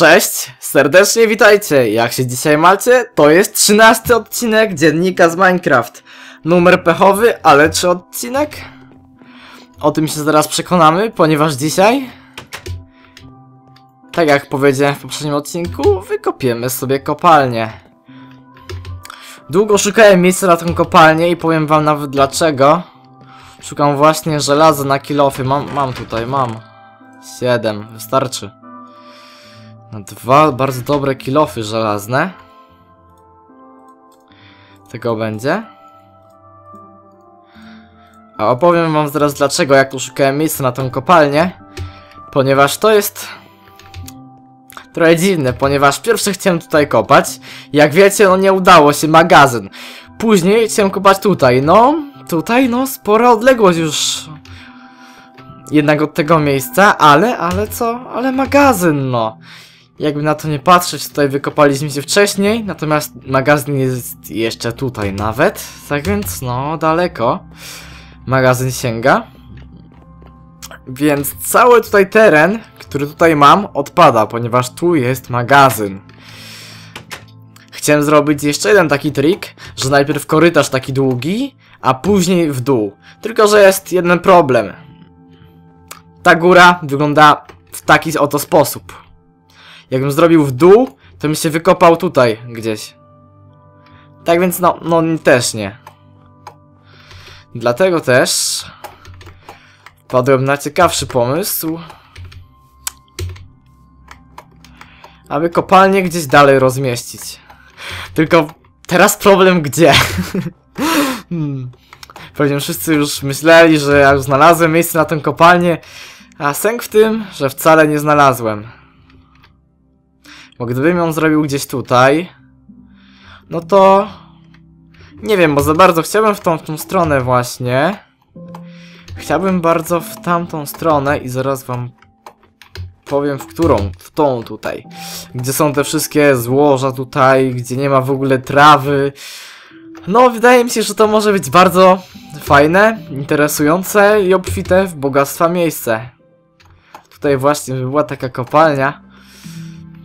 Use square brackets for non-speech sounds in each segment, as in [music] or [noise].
Cześć, serdecznie witajcie. Jak się dzisiaj macie? To jest 13 odcinek dziennika z Minecraft. Numer pechowy, ale czy odcinek? O tym się zaraz przekonamy, ponieważ dzisiaj... Tak jak powiedziałem w poprzednim odcinku, wykopiemy sobie kopalnię. Długo szukałem miejsca na tę kopalnię i powiem wam nawet dlaczego. Szukam właśnie żelaza na kilofy. Mam, mam tutaj, mam. 7, wystarczy. Dwa bardzo dobre kilofy żelazne. Tego będzie. A opowiem wam zaraz dlaczego, jak szukałem miejsca na tą kopalnię. Ponieważ to jest... Trochę dziwne, ponieważ pierwsze chciałem tutaj kopać. Jak wiecie, no nie udało się, magazyn. Później chciałem kopać tutaj, no... Tutaj, no, spora odległość już jednak od tego miejsca, ale, ale co? Ale magazyn, no. Jakby na to nie patrzeć, tutaj wykopaliśmy się wcześniej, natomiast magazyn jest jeszcze tutaj nawet, tak więc no daleko magazyn sięga. Więc cały tutaj teren, który tutaj mam, odpada, ponieważ tu jest magazyn. Chciałem zrobić jeszcze jeden taki trik, że najpierw korytarz taki długi, a później w dół. Tylko, że jest jeden problem. Ta góra wygląda w taki oto sposób. Jakbym zrobił w dół, to mi się wykopał tutaj gdzieś. Tak więc no, no też nie. Dlatego też padłem na ciekawszy pomysł. Aby kopalnię gdzieś dalej rozmieścić. Tylko teraz problem gdzie? [laughs] hmm. Pewnie wszyscy już myśleli, że ja już znalazłem miejsce na tę kopalnię, a sęk w tym, że wcale nie znalazłem. Bo gdybym ją zrobił gdzieś tutaj, no to... Nie wiem, bo za bardzo chciałbym w tą, w tą stronę właśnie. Chciałbym bardzo w tamtą stronę i zaraz wam powiem w którą, w tą tutaj. Gdzie są te wszystkie złoża tutaj, gdzie nie ma w ogóle trawy. No, wydaje mi się, że to może być bardzo fajne, interesujące i obfite w bogactwa miejsce. Tutaj właśnie by była taka kopalnia.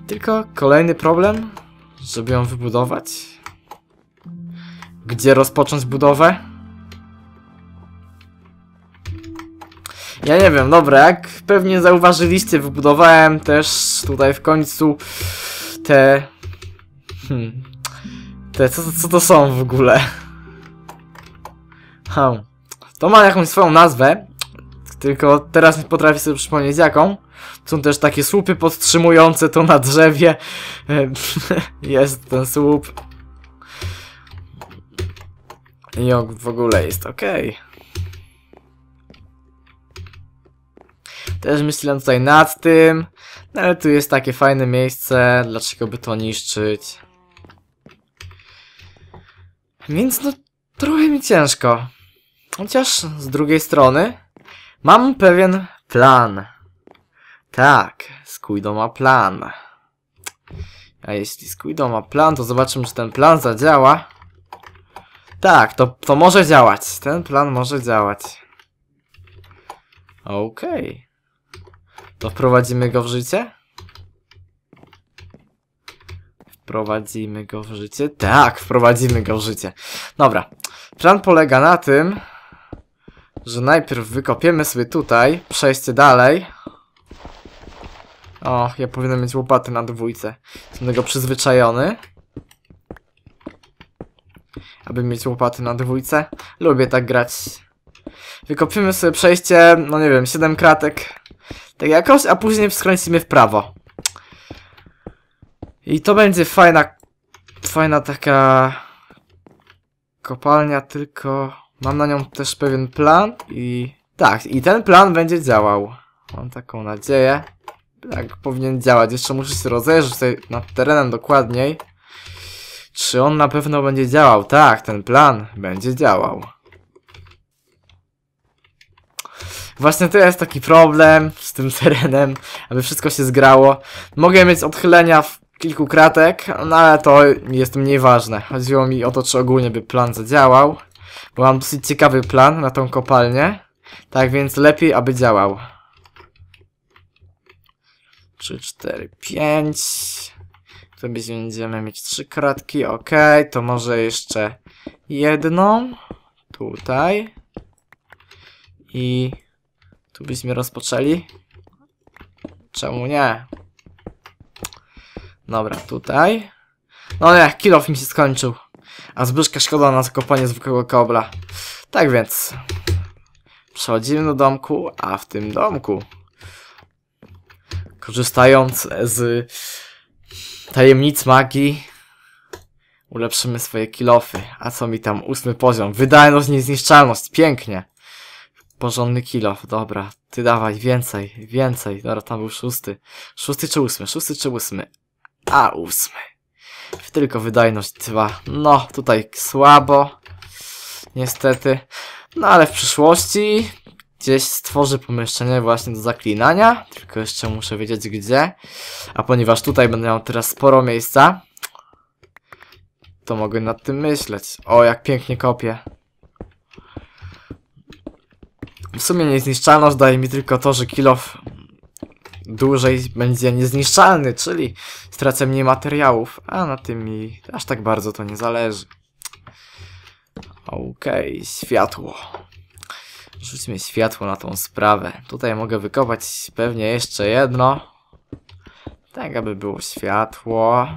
Tylko kolejny problem, żeby ją wybudować. Gdzie rozpocząć budowę? Ja nie wiem, dobra, jak pewnie zauważyliście, wybudowałem też tutaj w końcu te... Hmm, te, co, co to są w ogóle? Hmm. To ma jakąś swoją nazwę, tylko teraz nie potrafię sobie przypomnieć jaką. Są też takie słupy podtrzymujące to na drzewie. [laughs] jest ten słup. I on w ogóle jest ok. Też myślałem tutaj nad tym. No ale tu jest takie fajne miejsce. Dlaczego by to niszczyć? Więc no trochę mi ciężko. Chociaż z drugiej strony Mam pewien plan. Tak, Squiddo ma plan. A jeśli Squiddo ma plan, to zobaczymy, czy ten plan zadziała. Tak, to, to może działać. Ten plan może działać. Okej. Okay. To wprowadzimy go w życie? Wprowadzimy go w życie? Tak, wprowadzimy go w życie. Dobra. Plan polega na tym, że najpierw wykopiemy sobie tutaj przejście dalej. O, ja powinienem mieć łopaty na dwójce. Jestem tego przyzwyczajony. Aby mieć łopaty na dwójce. Lubię tak grać. Wykopiemy sobie przejście, no nie wiem, 7 kratek. Tak jakoś, a później skręcimy w prawo. I to będzie fajna... Fajna taka... Kopalnia, tylko... Mam na nią też pewien plan i... Tak, i ten plan będzie działał. Mam taką nadzieję. Tak, powinien działać. Jeszcze muszę się rozejrzeć tutaj nad terenem dokładniej. Czy on na pewno będzie działał? Tak, ten plan będzie działał. Właśnie to jest taki problem z tym [laughs] terenem, aby wszystko się zgrało. Mogę mieć odchylenia w kilku kratek, no ale to jest mniej ważne. Chodziło mi o to, czy ogólnie by plan zadziałał. Bo mam dosyć ciekawy plan na tą kopalnię. Tak więc lepiej, aby działał. 3, 4, 5. Tu będziemy mieć trzy kratki, ok. To może jeszcze jedną. Tutaj. I tu byśmy rozpoczęli. Czemu nie? Dobra, tutaj. No nie, kilof mi się skończył a Zbyszka szkoda na zakopanie zwykłego kobla. Tak więc, przechodzimy do domku, a w tym domku, korzystając z tajemnic magii, ulepszymy swoje kilofy. A co mi tam, ósmy poziom, wydajność, niezniszczalność, pięknie. Porządny kilof, dobra, ty dawaj, więcej, więcej, dobra, tam był szósty. Szósty czy ósmy, szósty czy ósmy? A ósmy tylko wydajność 2. No, tutaj słabo, niestety. No, ale w przyszłości gdzieś stworzę pomieszczenie właśnie do zaklinania, tylko jeszcze muszę wiedzieć gdzie. A ponieważ tutaj będę miał teraz sporo miejsca, to mogę nad tym myśleć. O, jak pięknie kopię. W sumie niezniszczalność daje mi tylko to, że kilof dłużej będzie niezniszczalny, czyli stracę mniej materiałów, a na tym mi aż tak bardzo to nie zależy. Okej, okay, światło. Rzućmy światło na tą sprawę. Tutaj mogę wykopać pewnie jeszcze jedno. Tak, aby było światło.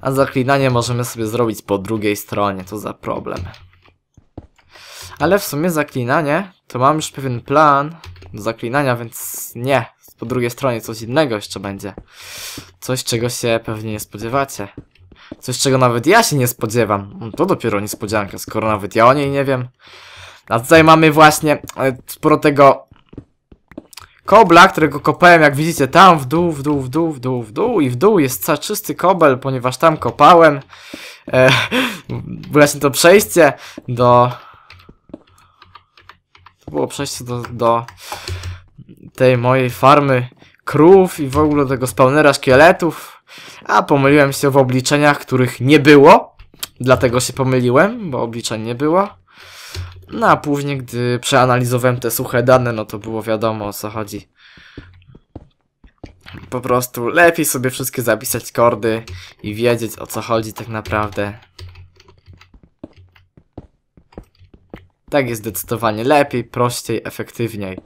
A zaklinanie możemy sobie zrobić po drugiej stronie, to za problem. Ale w sumie zaklinanie, to mam już pewien plan, do zaklinania, więc nie. Po drugiej stronie coś innego jeszcze będzie. Coś, czego się pewnie nie spodziewacie. Coś, czego nawet ja się nie spodziewam. No to dopiero niespodzianka, skoro nawet ja o niej nie wiem. A tutaj mamy właśnie e, sporo tego kobla, którego kopałem, jak widzicie, tam w dół, w dół, w dół, w dół, w dół i w dół jest czysty kobel, ponieważ tam kopałem. E, [laughs] właśnie to przejście do to było przejście do, do tej mojej farmy krów i w ogóle tego spawnera szkieletów. A pomyliłem się w obliczeniach, których nie było. Dlatego się pomyliłem, bo obliczeń nie było. No a później, gdy przeanalizowałem te suche dane, no to było wiadomo o co chodzi. Po prostu lepiej sobie wszystkie zapisać kordy i wiedzieć o co chodzi tak naprawdę. Tak jest zdecydowanie lepiej, prościej, efektywniej.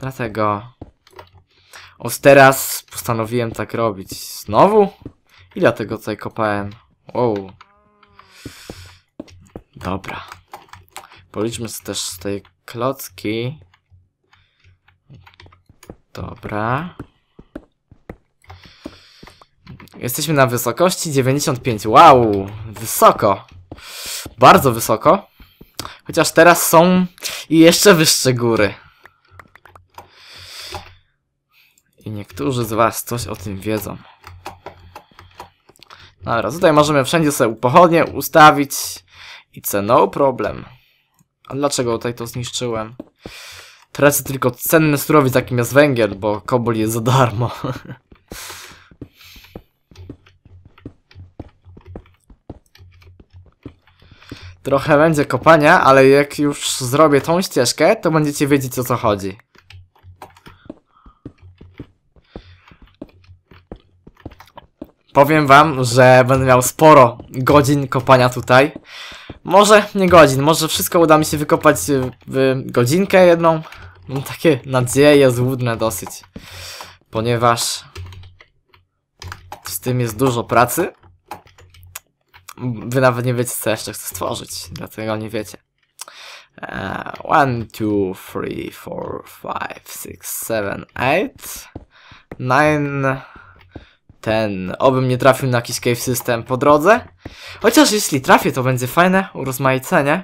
Dlatego... O, teraz postanowiłem tak robić. Znowu? I dlatego tutaj kopałem? Wow. Dobra. Policzmy sobie też z tej klocki. Dobra. Jesteśmy na wysokości 95. Wow, wysoko. Bardzo wysoko. Chociaż teraz są i jeszcze wyższe góry. I niektórzy z was coś o tym wiedzą. Dobra, no tutaj możemy wszędzie sobie pochodnie ustawić i no problem. A dlaczego tutaj to zniszczyłem? Tracę tylko cenny surowiec, jakim jest węgiel, bo kobol jest za darmo. [laughs] Trochę będzie kopania, ale jak już zrobię tą ścieżkę, to będziecie wiedzieć o co chodzi. Powiem wam, że będę miał sporo godzin kopania tutaj. Może nie godzin, może wszystko uda mi się wykopać w godzinkę jedną. Mam takie nadzieje złudne dosyć. Ponieważ z tym jest dużo pracy. Wy nawet nie wiecie, co jeszcze chcę stworzyć, dlatego nie wiecie. 1, e, one, two, three, four, five, six, seven, eight, nine, ten. Obym nie trafił na jakiś cave system po drodze. Chociaż jeśli trafię, to będzie fajne urozmaicenie.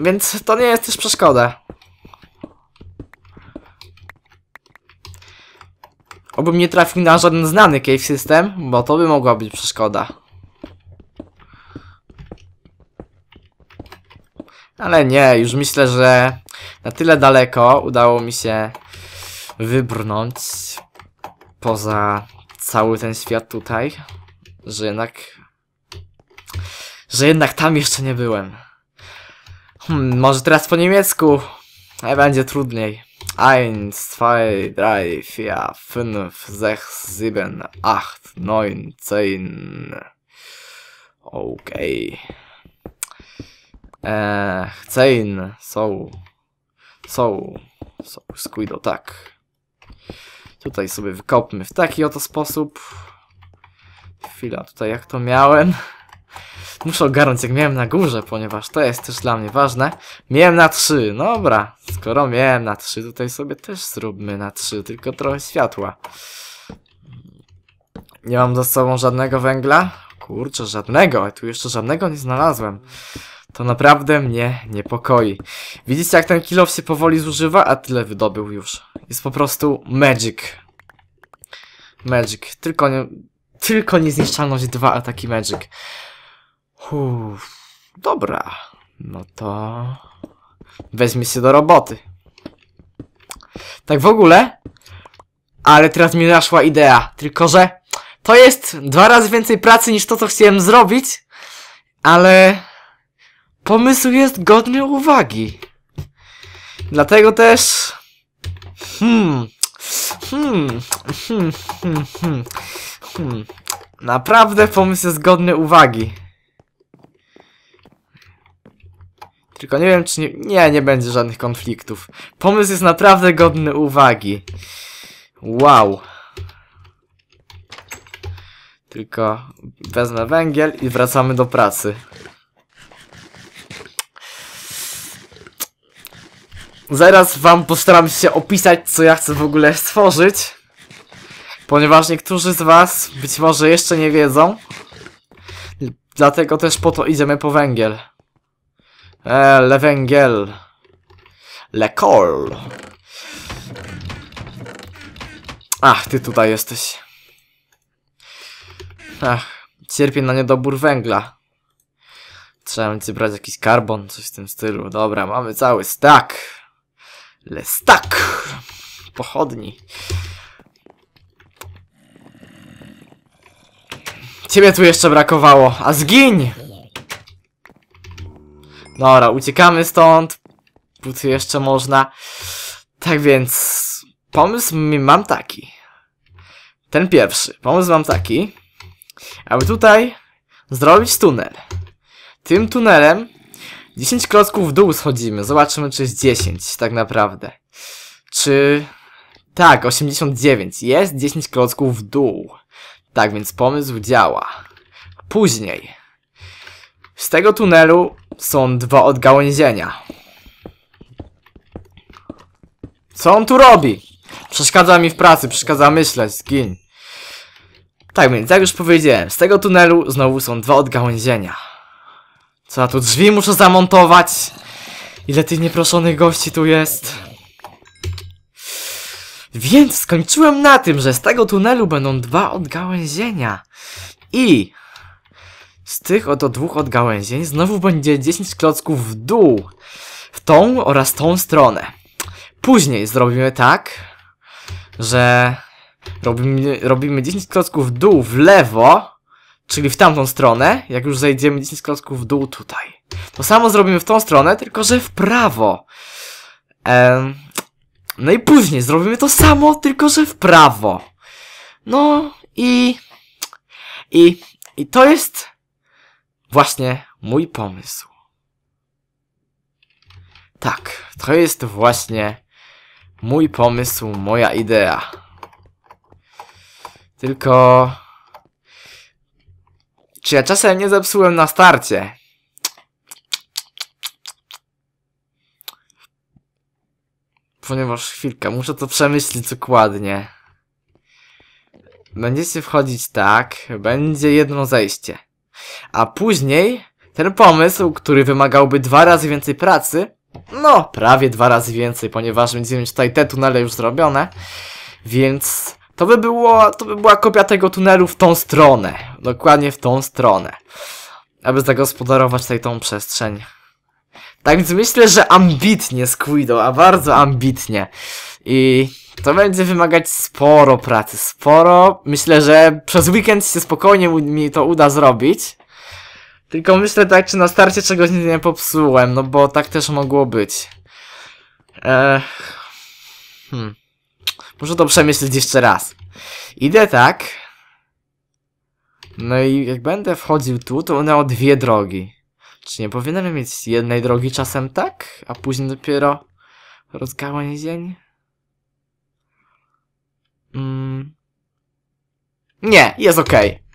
Więc to nie jest też przeszkoda. Obym nie trafił na żaden znany cave system, bo to by mogła być przeszkoda. Ale nie, już myślę, że na tyle daleko udało mi się wybrnąć poza cały ten świat tutaj, że jednak że jednak tam jeszcze nie byłem. Hmm, może teraz po niemiecku, ale będzie trudniej. 1, 2, 3, 4, 5, 6, 7, 8, 9, 10. Okej. Okay. Äh, eee, Chain, są. Są. Są, Squido, tak. Tutaj sobie wykopmy w taki oto sposób. Chwila, tutaj jak to miałem? Muszę ogarnąć jak miałem na górze, ponieważ to jest też dla mnie ważne. Miałem na 3, no dobra. Skoro miałem na 3, tutaj sobie też zróbmy na 3, tylko trochę światła. Nie mam za sobą żadnego węgla? Kurczę, żadnego, a tu jeszcze żadnego nie znalazłem. To naprawdę mnie niepokoi. Widzicie jak ten kilof się powoli zużywa, a tyle wydobył już. Jest po prostu magic. Magic. Tylko, nie, tylko niezniszczalność 2 ataki magic. Uff, dobra. No to... weźmy się do roboty. Tak w ogóle? Ale teraz mi naszła idea. Tylko, że to jest dwa razy więcej pracy niż to, co chciałem zrobić. Ale... Pomysł jest godny uwagi. Dlatego też... Hmm... Hmm, hmm, hmm, hmm, hmm. Naprawdę pomysł jest godny uwagi. Tylko nie wiem, czy nie... Nie, nie będzie żadnych konfliktów. Pomysł jest naprawdę godny uwagi. Wow. Tylko wezmę węgiel i wracamy do pracy. Zaraz wam postaram się opisać, co ja chcę w ogóle stworzyć. Ponieważ niektórzy z was być może jeszcze nie wiedzą. Dlatego też po to idziemy po węgiel. E, Lewęgiel. Lekol. Ach, ty tutaj jesteś. Ach, cierpię na niedobór węgla. Trzeba będzie brać jakiś karbon, coś w tym stylu. Dobra, mamy cały stack. Le stack. Pochodni. Ciebie tu jeszcze brakowało, a zgiń! Dobra, uciekamy stąd. Póki jeszcze można. Tak więc... Pomysł mam taki. Ten pierwszy. Pomysł mam taki, aby tutaj zrobić tunel. Tym tunelem 10 klocków w dół schodzimy. Zobaczymy, czy jest 10 tak naprawdę. Czy... Tak, 89. Jest 10 klocków w dół. Tak więc pomysł działa. Później. Z tego tunelu są dwa odgałęzienia. Co on tu robi? Przeszkadza mi w pracy, przeszkadza myśleć, zgiń. Tak więc, jak już powiedziałem, z tego tunelu znowu są dwa odgałęzienia. Co ja tu drzwi muszę zamontować? Ile tych nieproszonych gości tu jest? Więc skończyłem na tym, że z tego tunelu będą dwa odgałęzienia. I z tych oto dwóch odgałęzień znowu będzie 10 klocków w dół. W tą oraz tą stronę. Później zrobimy tak, że robimy, robimy 10 klocków w dół w lewo, czyli w tamtą stronę, jak już zejdziemy 10 klocków w dół tutaj. To samo zrobimy w tą stronę, tylko że w prawo. Ehm, no i później zrobimy to samo, tylko że w prawo. No i... I, i to jest właśnie mój pomysł. Tak, to jest właśnie mój pomysł, moja idea. Tylko... Czy ja czasem nie zepsułem na starcie? Ponieważ chwilkę, muszę to przemyśleć dokładnie. Będziecie wchodzić tak, będzie jedno zejście. A później ten pomysł, który wymagałby dwa razy więcej pracy, no prawie dwa razy więcej, ponieważ będziemy tutaj te tunele już zrobione, więc to by, było, to by była kopia tego tunelu w tą stronę, dokładnie w tą stronę, aby zagospodarować tutaj tą przestrzeń. Tak więc myślę, że ambitnie Squido, a bardzo ambitnie. I to będzie wymagać sporo pracy, sporo. Myślę, że przez weekend się spokojnie mi to uda zrobić. Tylko myślę tak, czy na starcie czegoś nie popsułem, no bo tak też mogło być. Eee, hmm. Muszę to przemyśleć jeszcze raz. Idę tak. No i jak będę wchodził tu, to one o dwie drogi. Czy nie powinienem mieć jednej drogi czasem tak, a później dopiero rozgałęzień? Mm. Nie, jest okej. Okay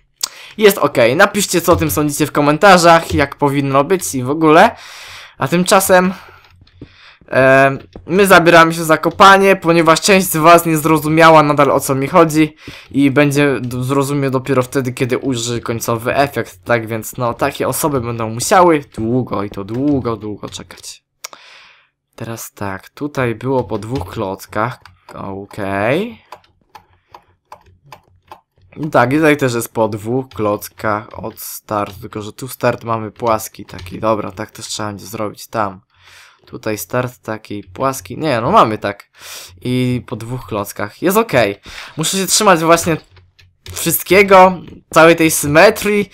jest ok. Napiszcie co o tym sądzicie w komentarzach, jak powinno być i w ogóle. A tymczasem e, my zabieramy się za kopanie, ponieważ część z was nie zrozumiała nadal o co mi chodzi i będzie zrozumie dopiero wtedy, kiedy ujrzy końcowy efekt. Tak więc no, takie osoby będą musiały długo i to długo, długo czekać. Teraz tak, tutaj było po dwóch klockach, okej. Okay. Tak, i tutaj też jest po dwóch klockach od startu, tylko że tu start mamy płaski taki, dobra, tak też trzeba będzie zrobić tam. Tutaj start taki płaski, nie no mamy tak. I po dwóch klockach, jest ok. Muszę się trzymać właśnie wszystkiego, całej tej symetrii.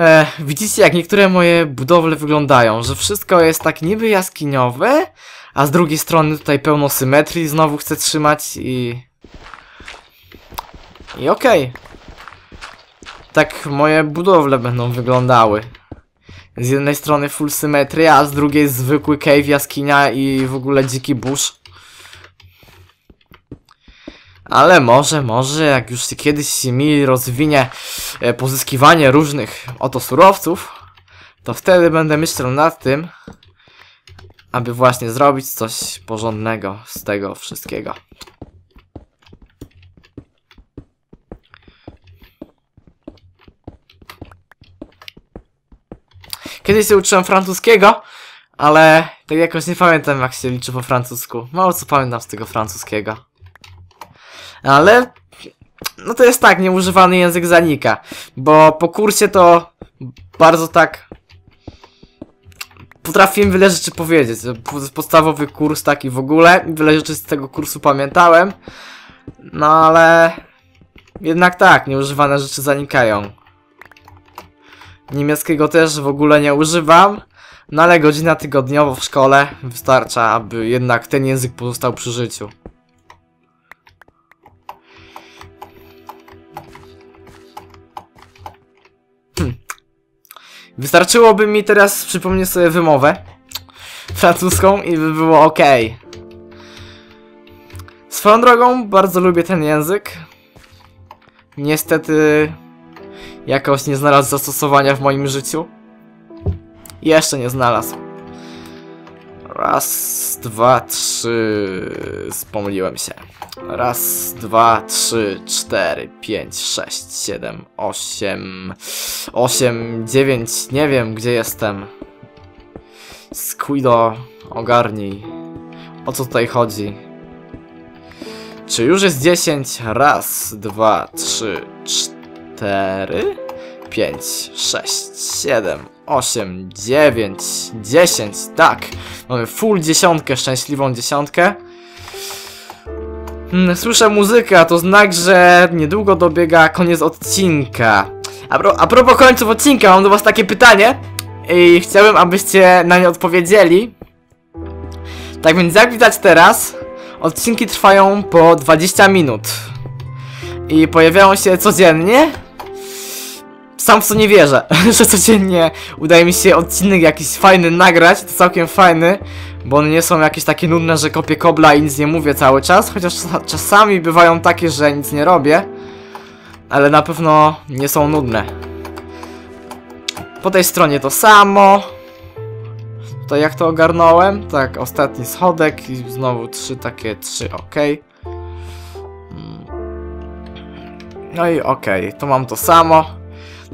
E, widzicie jak niektóre moje budowle wyglądają, że wszystko jest tak niby jaskiniowe, a z drugiej strony tutaj pełno symetrii, znowu chcę trzymać i... I okej. Okay. Tak moje budowle będą wyglądały. Z jednej strony full symetria, a z drugiej zwykły cave, jaskinia i w ogóle dziki burz. Ale może, może, jak już się kiedyś mi rozwinie e, pozyskiwanie różnych oto surowców, to wtedy będę myślał nad tym, aby właśnie zrobić coś porządnego z tego wszystkiego. Kiedyś się uczyłem francuskiego, ale tak jakoś nie pamiętam jak się liczy po francusku. Mało co pamiętam z tego francuskiego. Ale no to jest tak, nieużywany język zanika, bo po kursie to bardzo tak potrafiłem wiele rzeczy powiedzieć. Podstawowy kurs taki w ogóle, wiele rzeczy z tego kursu pamiętałem, no ale jednak tak, nieużywane rzeczy zanikają. Niemieckiego też w ogóle nie używam, no ale godzina tygodniowo w szkole wystarcza, aby jednak ten język pozostał przy życiu. Hmm. Wystarczyłoby mi teraz przypomnieć sobie wymowę francuską i by było ok. Swoją drogą, bardzo lubię ten język. Niestety jakoś nie znalazł zastosowania w moim życiu? Jeszcze nie znalazł. Raz, dwa, trzy... Spomyliłem się. Raz, dwa, trzy, cztery, pięć, sześć, siedem, osiem... Osiem, dziewięć, nie wiem gdzie jestem. Squido, ogarnij. O co tutaj chodzi? Czy już jest dziesięć? Raz, dwa, trzy, cztery... 4, 5, 6, 7, 8, 9, 10, tak. Mamy full dziesiątkę, szczęśliwą dziesiątkę. Hmm, słyszę muzykę, to znak, że niedługo dobiega koniec odcinka. A, pro, a propos końców odcinka, mam do was takie pytanie i chciałbym, abyście na nie odpowiedzieli. Tak więc jak widać teraz, odcinki trwają po 20 minut i pojawiają się codziennie sam w co nie wierzę, [laughs] że codziennie udaje mi się odcinek jakiś fajny nagrać, to całkiem fajny, bo one nie są jakieś takie nudne, że kopię kobla i nic nie mówię cały czas, chociaż czasami bywają takie, że nic nie robię, ale na pewno nie są nudne. Po tej stronie to samo. Tutaj jak to ogarnąłem? Tak, ostatni schodek i znowu trzy takie, trzy, ok. Mm. No i ok, to mam to samo.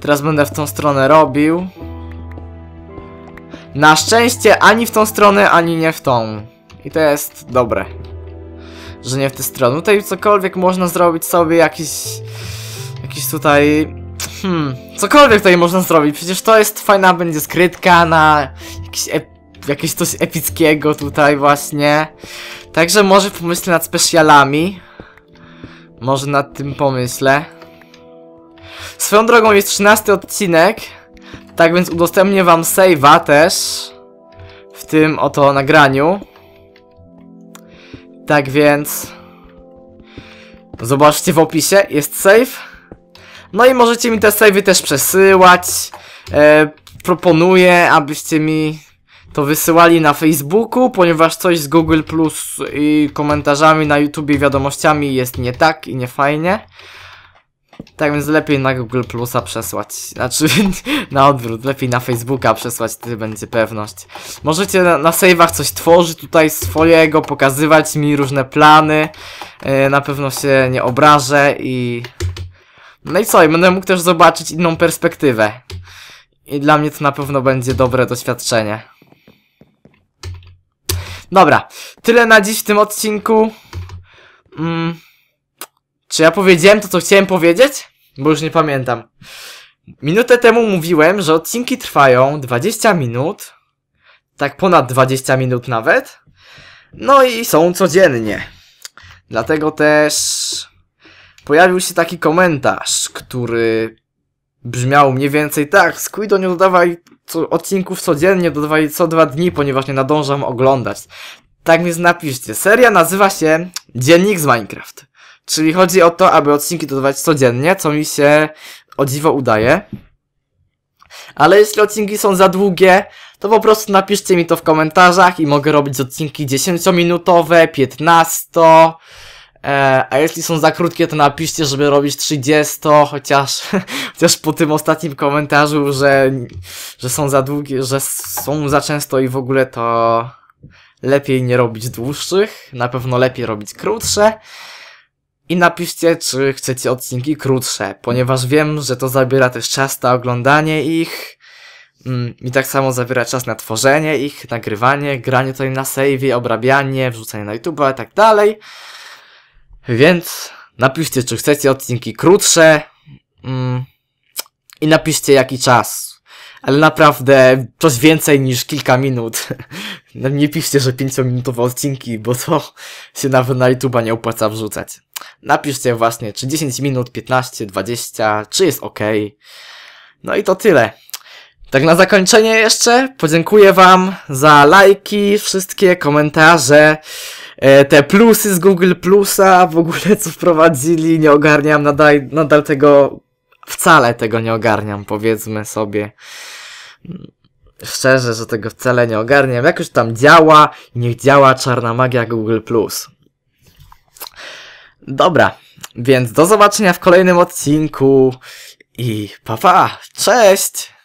Teraz będę w tą stronę robił. Na szczęście ani w tą stronę, ani nie w tą. I to jest dobre. Że nie w tę stronę. Tutaj cokolwiek można zrobić sobie, jakiś... Jakiś tutaj... Hmm, cokolwiek tutaj można zrobić. Przecież to jest fajna będzie skrytka na jakiś ep jakieś coś epickiego tutaj właśnie. Także może pomyślę nad specjalami. Może nad tym pomyślę. Swoją drogą jest 13 odcinek, tak więc udostępnię wam save'a też w tym oto nagraniu. Tak więc zobaczcie w opisie, jest save. No i możecie mi te save'y też przesyłać. E, proponuję, abyście mi to wysyłali na Facebooku, ponieważ coś z Google Plus i komentarzami na YouTube i wiadomościami jest nie tak i nie fajnie. Tak więc lepiej na Google Plusa przesłać. Znaczy, [laughs] na odwrót, lepiej na Facebooka przesłać, wtedy będzie pewność. Możecie na, na save'ach coś tworzyć tutaj swojego, pokazywać mi różne plany. E, na pewno się nie obrażę i... No i co, i będę mógł też zobaczyć inną perspektywę. I dla mnie to na pewno będzie dobre doświadczenie. Dobra, tyle na dziś w tym odcinku. Mm. Czy ja powiedziałem to, co chciałem powiedzieć? bo już nie pamiętam. Minutę temu mówiłem, że odcinki trwają 20 minut, tak ponad 20 minut nawet, no i są codziennie. Dlatego też pojawił się taki komentarz, który brzmiał mniej więcej tak, Squido no nie dodawaj co, odcinków codziennie, dodawaj co dwa dni, ponieważ nie nadążam oglądać. Tak więc napiszcie. Seria nazywa się Dziennik z Minecraft. Czyli chodzi o to, aby odcinki dodawać codziennie, co mi się o dziwo udaje. Ale jeśli odcinki są za długie, to po prostu napiszcie mi to w komentarzach i mogę robić odcinki 10-minutowe, 15. E, a jeśli są za krótkie, to napiszcie, żeby robić 30, chociaż, [laughs] chociaż po tym ostatnim komentarzu, że, że są za długie, że są za często i w ogóle to lepiej nie robić dłuższych, na pewno lepiej robić krótsze i napiszcie, czy chcecie odcinki krótsze, ponieważ wiem, że to zabiera też czas na oglądanie ich mm, i tak samo zabiera czas na tworzenie ich, nagrywanie, granie tutaj na save, obrabianie, wrzucanie na YouTube i tak dalej. Więc napiszcie, czy chcecie odcinki krótsze mm, i napiszcie jaki czas. Ale naprawdę coś więcej niż kilka minut. [laughs] Nie piszcie, że 5-minutowe odcinki, bo to się nawet na YouTube'a nie opłaca wrzucać. Napisz sobie właśnie, czy 10 minut, 15, 20, czy jest ok. No i to tyle. Tak na zakończenie jeszcze podziękuję Wam za lajki, wszystkie komentarze, e, te plusy z Google Plusa, w ogóle co wprowadzili, nie ogarniam nadal, nadal tego, wcale tego nie ogarniam, powiedzmy sobie. Szczerze, że tego wcale nie ogarniam. Jak już tam działa, niech działa czarna magia Google Plus. Dobra, więc do zobaczenia w kolejnym odcinku i pa pa, cześć!